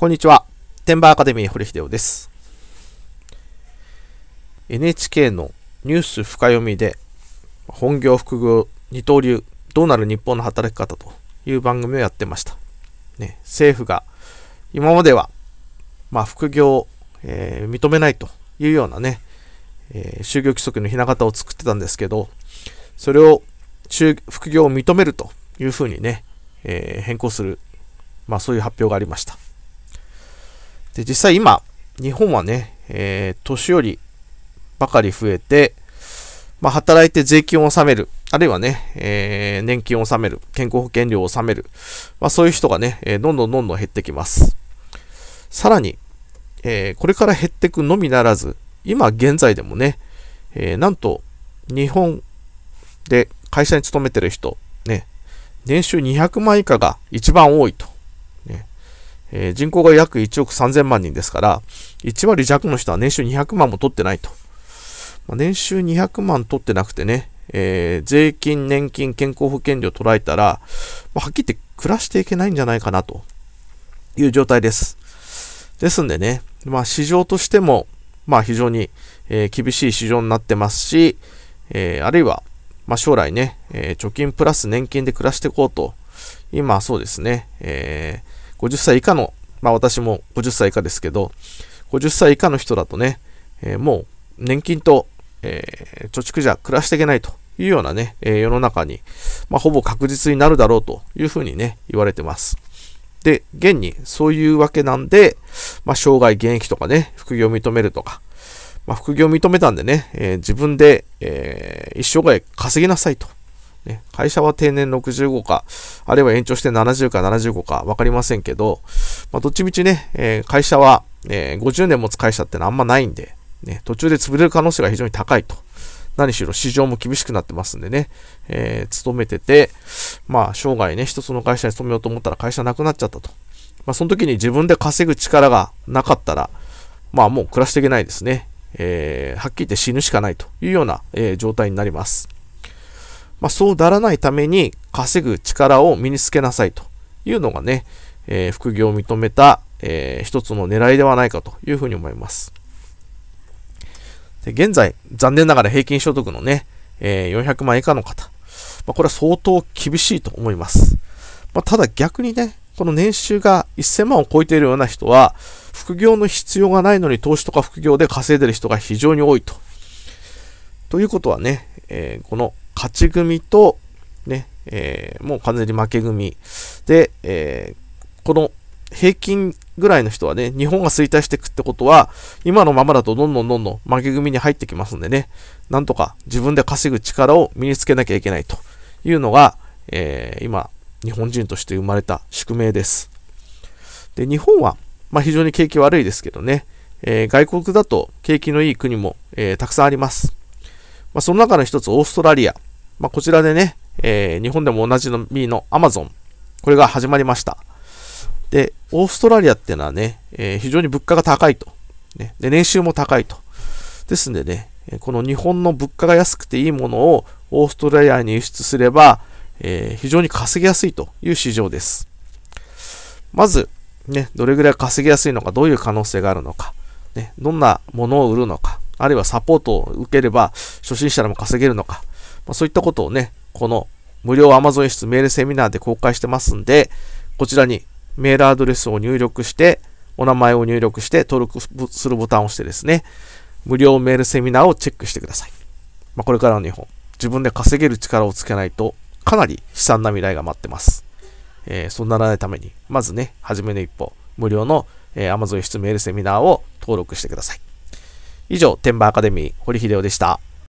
こんにちは。テンバーアカデミー堀秀夫です。NHK のニュース深読みで、本業副業二刀流、どうなる日本の働き方という番組をやってました。ね、政府が今までは、まあ、副業を、えー、認めないというようなね、えー、就業規則のひな形を作ってたんですけど、それを副業を認めるというふうにね、えー、変更する、まあそういう発表がありました。で、実際今、日本はね、えー、年寄りばかり増えて、まあ、働いて税金を納める、あるいはね、えー、年金を納める、健康保険料を納める、まあ、そういう人がね、えー、どんどんどんどん減ってきます。さらに、えー、これから減っていくのみならず、今現在でもね、えー、なんと、日本で会社に勤めてる人、ね、年収200万以下が一番多いとえー、人口が約1億3000万人ですから、1割弱の人は年収200万も取ってないと。まあ、年収200万取ってなくてね、えー、税金、年金、健康保険料捉えたら、まあ、はっきり言って暮らしていけないんじゃないかなという状態です。ですんでね、まあ、市場としても、まあ、非常に、えー、厳しい市場になってますし、えー、あるいは、まあ、将来ね、え貯金プラス年金で暮らしていこうと、今そうですね、えー50歳以下の、まあ私も50歳以下ですけど、50歳以下の人だとね、えー、もう年金と、えー、貯蓄じゃ暮らしていけないというようなね、えー、世の中に、まあ、ほぼ確実になるだろうというふうにね、言われてます。で、現にそういうわけなんで、まあ、生涯現役とかね、副業を認めるとか、まあ、副業を認めたんでね、えー、自分で、えー、一生涯稼ぎなさいとね、会社は定年65か、あるいは延長して70か75か分かりませんけど、まあ、どっちみちね、えー、会社は、えー、50年持つ会社ってのはあんまないんで、ね、途中で潰れる可能性が非常に高いと。何しろ市場も厳しくなってますんでね、えー、勤めてて、まあ、生涯ね、一つの会社に勤めようと思ったら会社なくなっちゃったと。まあ、その時に自分で稼ぐ力がなかったら、まあ、もう暮らしていけないですね。えー、はっきり言って死ぬしかないというような、えー、状態になります。まあ、そうならないために稼ぐ力を身につけなさいというのがね、えー、副業を認めた、えー、一つの狙いではないかというふうに思います。で現在、残念ながら平均所得のね、えー、400万以下の方、まあ、これは相当厳しいと思います。まあ、ただ逆にね、この年収が1000万を超えているような人は、副業の必要がないのに投資とか副業で稼いでる人が非常に多いと。ということはね、えー、この勝ち組と、ね、えー、もう完全に負け組で、えー、この平均ぐらいの人はね、日本が衰退していくってことは、今のままだとどんどんどんどん負け組に入ってきますんでね、なんとか自分で稼ぐ力を身につけなきゃいけないというのが、えー、今、日本人として生まれた宿命です。で、日本は、まあ、非常に景気悪いですけどね、えー、外国だと景気のいい国も、えー、たくさんあります。まあ、その中の一つ、オーストラリア。まあ、こちらでね、えー、日本でも同じの B の Amazon、これが始まりました。で、オーストラリアっていうのはね、えー、非常に物価が高いと。ね、で、年収も高いと。ですんでね、この日本の物価が安くていいものをオーストラリアに輸出すれば、えー、非常に稼ぎやすいという市場です。まず、ね、どれぐらい稼ぎやすいのか、どういう可能性があるのか、ね、どんなものを売るのか、あるいはサポートを受ければ初心者でも稼げるのか、まあ、そういったことをね、この無料 Amazon 室メールセミナーで公開してますんで、こちらにメールアドレスを入力して、お名前を入力して登録するボタンを押してですね、無料メールセミナーをチェックしてください。まあ、これからの日本、自分で稼げる力をつけないと、かなり悲惨な未来が待ってます。えー、そうならないために、まずね、初めの一歩、無料の、えー、Amazon 室メールセミナーを登録してください。以上、天馬アカデミー、堀秀夫でした。